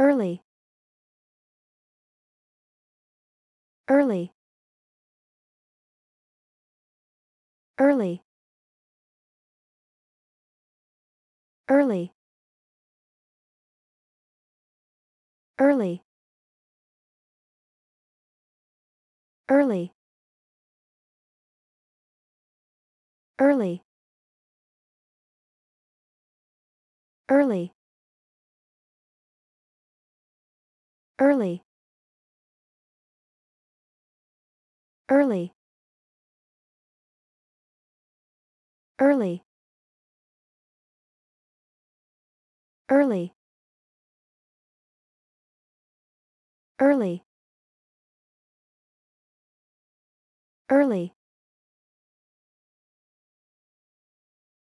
early early early early early early early early early early early early early early